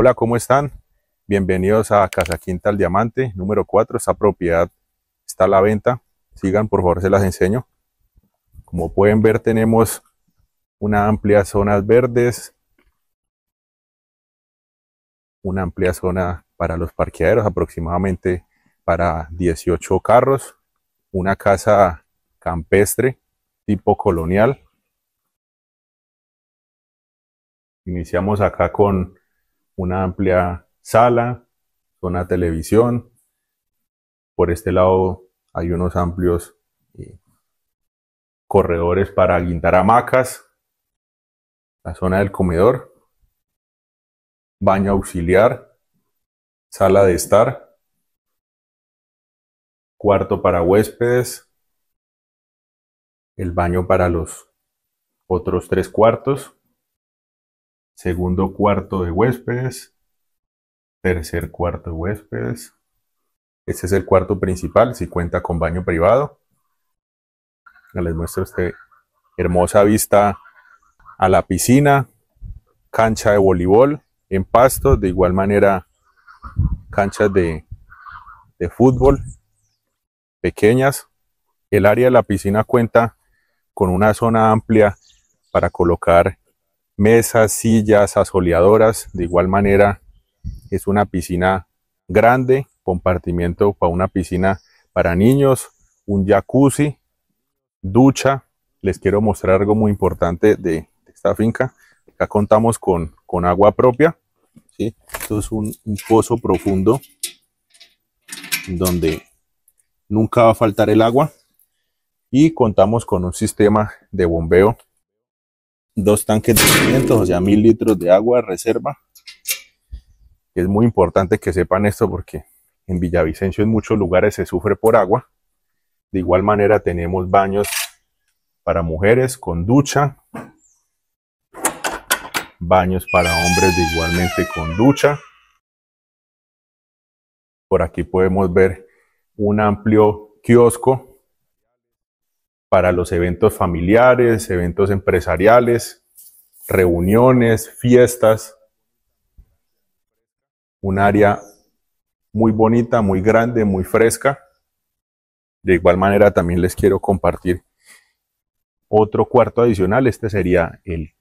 Hola, ¿cómo están? Bienvenidos a Casa Quinta al Diamante, número 4. Esta propiedad está a la venta. Sigan, por favor, se las enseño. Como pueden ver, tenemos una amplia zona verdes, una amplia zona para los parqueaderos, aproximadamente para 18 carros, una casa campestre tipo colonial. Iniciamos acá con una amplia sala zona una televisión. Por este lado hay unos amplios eh, corredores para guindar hamacas. La zona del comedor. Baño auxiliar. Sala de estar. Cuarto para huéspedes. El baño para los otros tres cuartos segundo cuarto de huéspedes, tercer cuarto de huéspedes. Este es el cuarto principal, si cuenta con baño privado. Les muestro esta hermosa vista a la piscina, cancha de voleibol en pasto, de igual manera canchas de, de fútbol pequeñas. El área de la piscina cuenta con una zona amplia para colocar mesas, sillas, asoleadoras. De igual manera, es una piscina grande, compartimiento para una piscina para niños, un jacuzzi, ducha. Les quiero mostrar algo muy importante de, esta finca. Acá contamos con, agua propia. Esto es un pozo profundo donde nunca va a faltar el agua. Y contamos con un sistema de bombeo dos tanques de 500, o sea, mil litros de agua reserva. Es muy importante que sepan esto porque en Villavicencio en muchos lugares se sufre por agua. De igual manera tenemos baños para mujeres con ducha, baños para hombres igualmente con ducha. Por aquí podemos ver un amplio kiosco para los eventos familiares, eventos empresariales, reuniones, fiestas. Un área muy bonita, muy grande, muy fresca. De igual manera también les quiero compartir otro cuarto adicional. Este sería el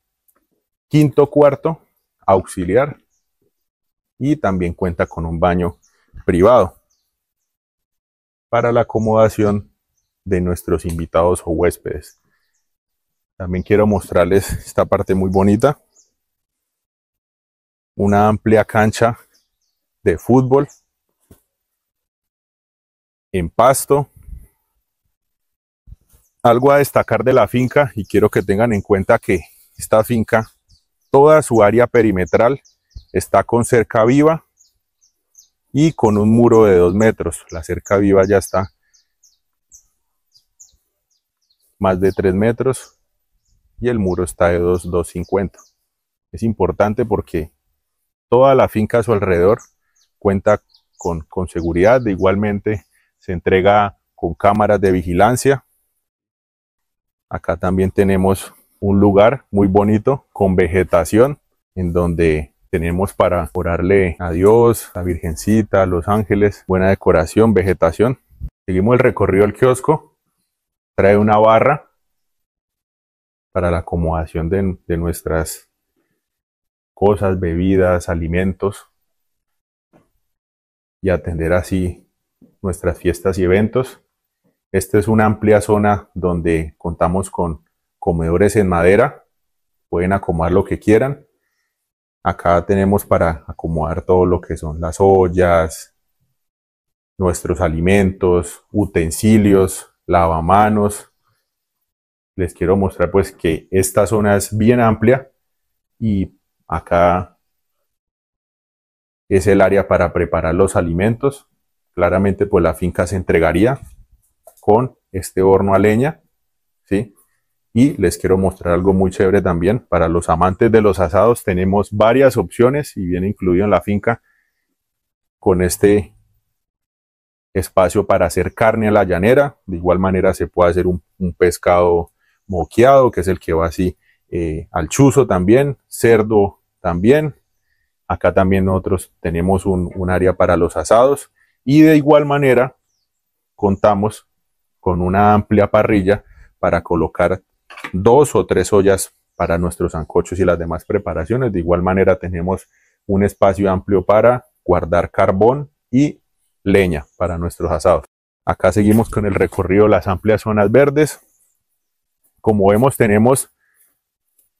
quinto cuarto auxiliar y también cuenta con un baño privado para la acomodación de nuestros invitados o huéspedes. También quiero mostrarles esta parte muy bonita. Una amplia cancha de fútbol en pasto. Algo a destacar de la finca y quiero que tengan en cuenta que esta finca, toda su área perimetral está con cerca viva y con un muro de dos metros. La cerca viva ya está más de 3 metros y el muro está de 2,250. 250. Es importante porque toda la finca a su alrededor cuenta con, con seguridad, igualmente se entrega con cámaras de vigilancia. Acá también tenemos un lugar muy bonito con vegetación en donde tenemos para orarle a Dios, a Virgencita, a los ángeles, buena decoración, vegetación. Seguimos el recorrido al kiosco trae una barra para la acomodación de, nuestras cosas, bebidas, alimentos y atender así nuestras fiestas y eventos. Esta es una amplia zona donde contamos con comedores en madera, pueden acomodar lo que quieran. Acá tenemos para acomodar todo lo que son las ollas, nuestros alimentos, utensilios, lavamanos. Les quiero mostrar pues que esta zona es bien amplia y acá es el área para preparar los alimentos. Claramente pues la finca se entregaría con este horno a leña, ¿sí? Y les quiero mostrar algo muy chévere también. Para los amantes de los asados tenemos varias opciones y viene incluido en la finca con este espacio para hacer carne a la llanera. De igual manera se puede hacer un, pescado moqueado, que es el que va así eh, al chuzo también, cerdo también. Acá también nosotros tenemos un, un, área para los asados y de igual manera contamos con una amplia parrilla para colocar dos o tres ollas para nuestros ancochos y las demás preparaciones. De igual manera tenemos un espacio amplio para guardar carbón y leña para nuestros asados. Acá seguimos con el recorrido de las amplias zonas verdes. Como vemos, tenemos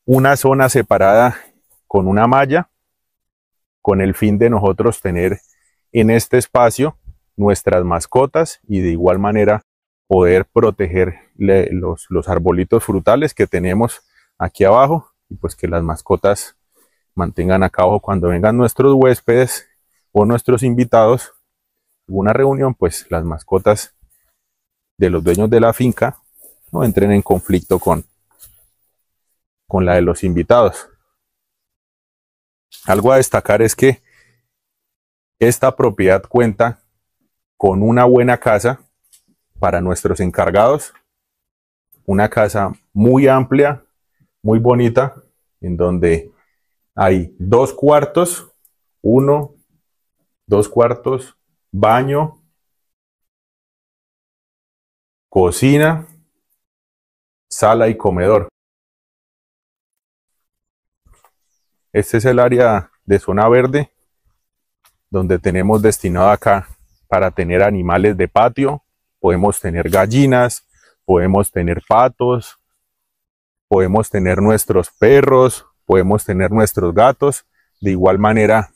una zona separada con una malla, con el fin de nosotros tener en este espacio nuestras mascotas y de igual manera poder proteger los, los, arbolitos frutales que tenemos aquí abajo y pues que las mascotas mantengan a cabo cuando vengan nuestros huéspedes o nuestros invitados una reunión, pues las mascotas de los dueños de la finca no entren en conflicto con, con la de los invitados. Algo a destacar es que esta propiedad cuenta con una buena casa para nuestros encargados, una casa muy amplia, muy bonita, en donde hay dos cuartos, uno, dos cuartos, baño, cocina, sala y comedor. Este es el área de zona verde donde tenemos destinado acá para tener animales de patio. Podemos tener gallinas, podemos tener patos, podemos tener nuestros perros, podemos tener nuestros gatos. De igual manera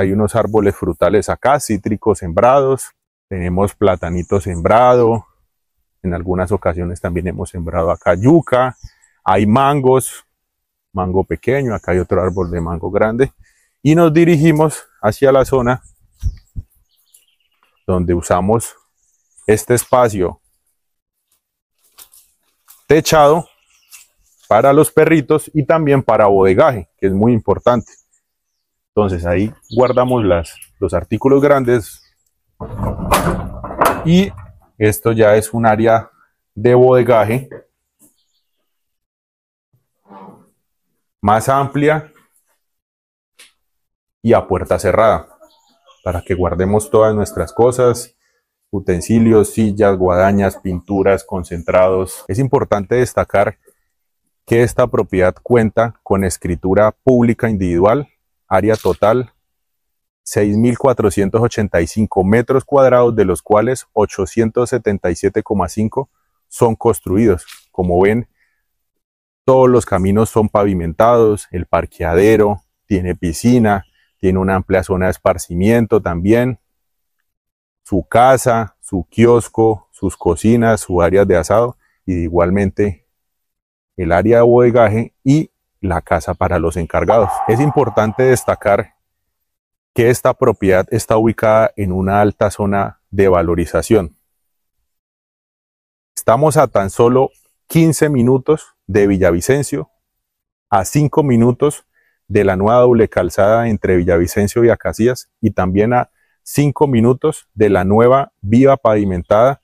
hay unos árboles frutales acá, cítricos sembrados. Tenemos platanito sembrado. En algunas ocasiones también hemos sembrado acá yuca. Hay mangos, mango pequeño. Acá hay otro árbol de mango grande. Y nos dirigimos hacia la zona donde usamos este espacio techado para los perritos y también para bodegaje, que es muy importante. Entonces ahí guardamos las, los artículos grandes y esto ya es un área de bodegaje más amplia y a puerta cerrada para que guardemos todas nuestras cosas, utensilios, sillas, guadañas, pinturas, concentrados. Es importante destacar que esta propiedad cuenta con escritura pública individual área total 6.485 metros cuadrados, de los cuales 877,5 son construidos. Como ven, todos los caminos son pavimentados, el parqueadero tiene piscina, tiene una amplia zona de esparcimiento también, su casa, su kiosco, sus cocinas, sus áreas de asado y igualmente el área de bodegaje y la casa para los encargados. Es importante destacar que esta propiedad está ubicada en una alta zona de valorización. Estamos a tan solo 15 minutos de Villavicencio, a 5 minutos de la nueva doble calzada entre Villavicencio y Acacias, y también a 5 minutos de la nueva vía pavimentada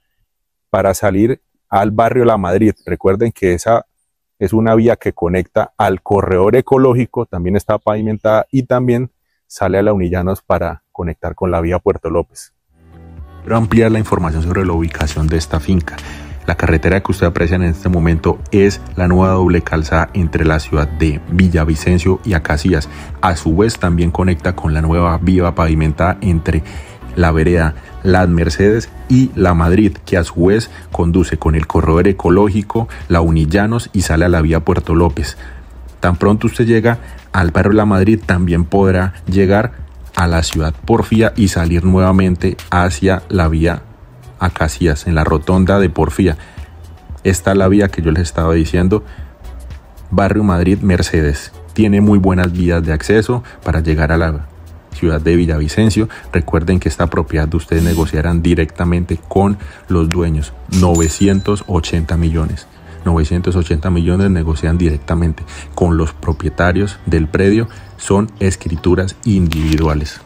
para salir al barrio La Madrid. Recuerden que esa es una vía que conecta al corredor ecológico, también está pavimentada y también sale a la Unillanos para conectar con la vía Puerto López. Quiero ampliar la información sobre la ubicación de esta finca. La carretera que usted aprecian en este momento es la nueva doble calzada entre la ciudad de Villavicencio y Acacias. A su vez también conecta con la nueva vía pavimentada entre la vereda Las Mercedes y la Madrid, que a su vez conduce con el corredor ecológico, la Unillanos y sale a la vía Puerto López. Tan pronto usted llega al barrio La Madrid, también podrá llegar a la ciudad Porfía y salir nuevamente hacia la vía Acacias, en la rotonda de Porfía. Esta es la vía que yo les estaba diciendo, Barrio Madrid Mercedes. Tiene muy buenas vías de acceso para llegar a la ciudad de Villavicencio. Recuerden que esta propiedad ustedes negociarán directamente con los dueños. 980 millones. 980 millones negocian directamente con los propietarios del predio. Son escrituras individuales.